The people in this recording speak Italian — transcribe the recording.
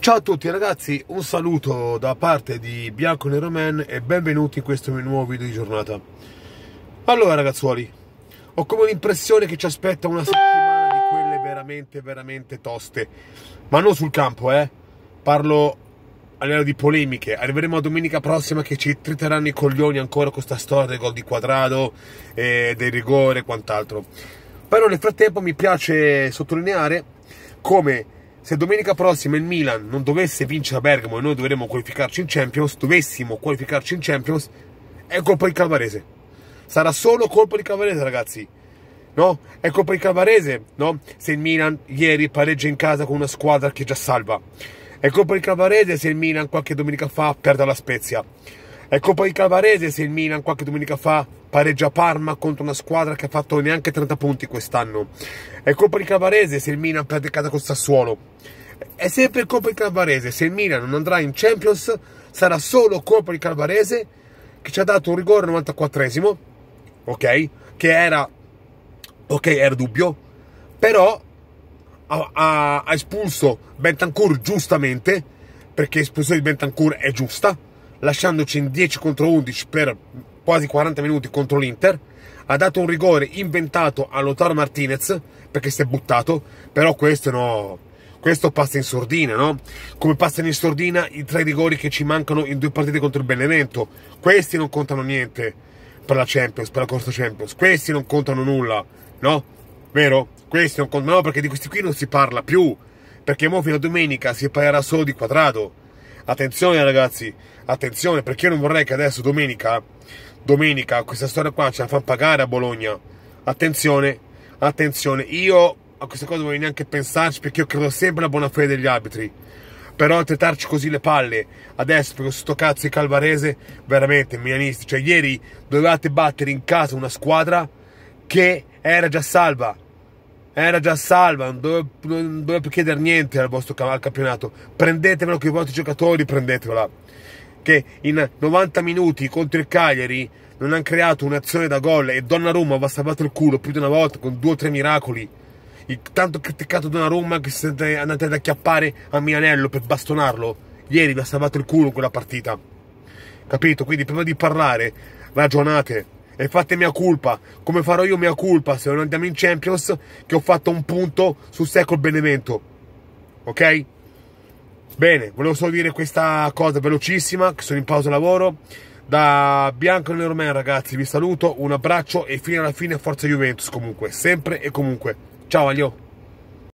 Ciao a tutti ragazzi, un saluto da parte di Bianco Nero Man e benvenuti in questo mio nuovo video di giornata. Allora ragazzuoli, ho come l'impressione che ci aspetta una settimana di quelle veramente veramente toste, ma non sul campo eh, parlo a livello di polemiche. Arriveremo a domenica prossima che ci triteranno i coglioni ancora con sta storia dei gol di quadrado, e del rigore e quant'altro. Però nel frattempo mi piace sottolineare come se domenica prossima il Milan non dovesse vincere a Bergamo e noi dovremmo qualificarci in Champions, dovessimo qualificarci in Champions, è colpa di Calvarese. Sarà solo colpa di Calvarese, ragazzi. No? È colpa di Calvarese, no? Se il Milan ieri pareggia in casa con una squadra che già salva. È colpa di Calvarese se il Milan qualche domenica fa perde la Spezia. Ecco poi Cavarese se il Milan qualche domenica fa pareggia Parma contro una squadra che ha fatto neanche 30 punti quest'anno. È colpa ecco di Cavarese se il Milan perde casa con Sassuolo. È sempre colpa di Calvarese. Se il Milan non andrà in Champions, sarà solo colpa di Calvarese che ci ha dato un rigore al 94esimo, ok? Che era, ok, era dubbio, però ha, ha, ha espulso Bentancur giustamente, perché l'espulsione di Bentancur è giusta lasciandoci in 10 contro 11 per quasi 40 minuti contro l'Inter, ha dato un rigore inventato a Lothar Martinez perché si è buttato, però questo no, questo passa in sordina, no? Come passano in sordina i tre rigori che ci mancano in due partite contro il Benevento, questi non contano niente per la Champions, per la corsa Champions, questi non contano nulla, no? Vero? Questi non contano, no, perché di questi qui non si parla più, perché mo fino a domenica si parlerà solo di quadrato Attenzione ragazzi, attenzione perché io non vorrei che adesso domenica, domenica questa storia qua ce la fanno pagare a Bologna. Attenzione, attenzione, io a questa cosa non voglio neanche pensarci perché io credo sempre alla buona fede degli arbitri. Però trattarci così le palle adesso perché sto cazzo di Calvarese, veramente milanisti. Cioè, ieri dovevate battere in casa una squadra che era già salva era già salva, non dovevo, non doveva più chiedere niente al vostro al campionato. Prendetevelo con i vostri giocatori, prendetevela. Che in 90 minuti contro il Cagliari non hanno creato un'azione da gol e Donnarumma va salvato il culo più di una volta con due o tre miracoli. Il tanto criticato Donnarumma che siete andati ad acchiappare a Milanello per bastonarlo. Ieri vi ha salvato il culo quella partita. Capito? Quindi prima di parlare ragionate e fate mia colpa, come farò io mia colpa se non andiamo in Champions, che ho fatto un punto su Secol Benevento. Ok? Bene, volevo solo dire questa cosa velocissima, che sono in pausa lavoro. Da Bianco Nero ragazzi, vi saluto, un abbraccio e fino alla fine forza Juventus comunque, sempre e comunque. Ciao Aglio!